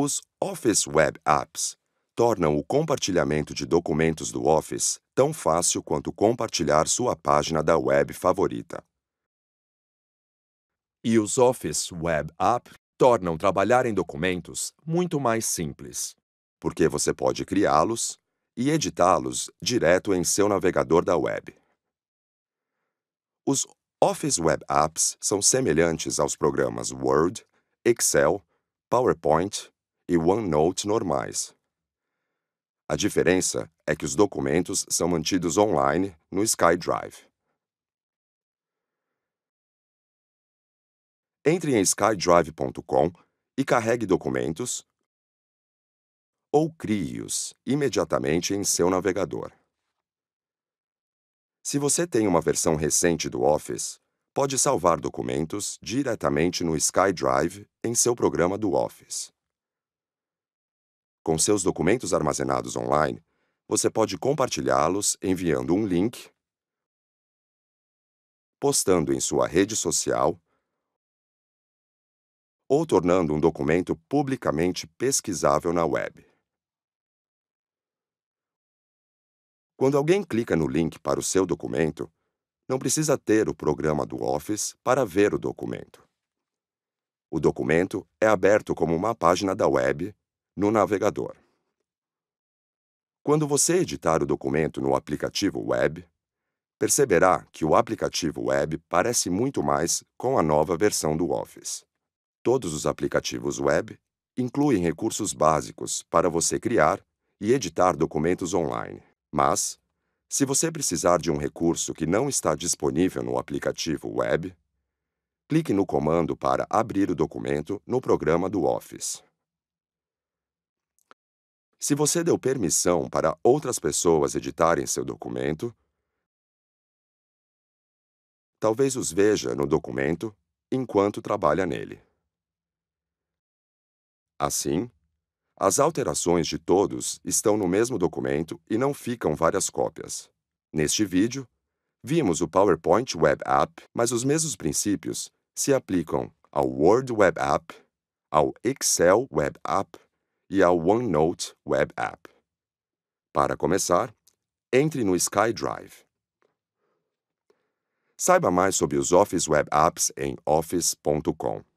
Os Office Web Apps tornam o compartilhamento de documentos do Office tão fácil quanto compartilhar sua página da web favorita. E os Office Web App tornam trabalhar em documentos muito mais simples, porque você pode criá-los e editá-los direto em seu navegador da web. Os Office Web Apps são semelhantes aos programas Word, Excel, PowerPoint e OneNote normais. A diferença é que os documentos são mantidos online no SkyDrive. Entre em skydrive.com e carregue documentos ou crie-os imediatamente em seu navegador. Se você tem uma versão recente do Office, pode salvar documentos diretamente no SkyDrive em seu programa do Office. Com seus documentos armazenados online, você pode compartilhá-los enviando um link, postando em sua rede social ou tornando um documento publicamente pesquisável na web. Quando alguém clica no link para o seu documento, não precisa ter o programa do Office para ver o documento. O documento é aberto como uma página da web no navegador. Quando você editar o documento no aplicativo web, perceberá que o aplicativo web parece muito mais com a nova versão do Office. Todos os aplicativos web incluem recursos básicos para você criar e editar documentos online. Mas, se você precisar de um recurso que não está disponível no aplicativo web, clique no comando para abrir o documento no programa do Office. Se você deu permissão para outras pessoas editarem seu documento, talvez os veja no documento enquanto trabalha nele. Assim, as alterações de todos estão no mesmo documento e não ficam várias cópias. Neste vídeo, vimos o PowerPoint Web App, mas os mesmos princípios se aplicam ao Word Web App, ao Excel Web App e a OneNote Web App. Para começar, entre no SkyDrive. Saiba mais sobre os Office Web Apps em office.com.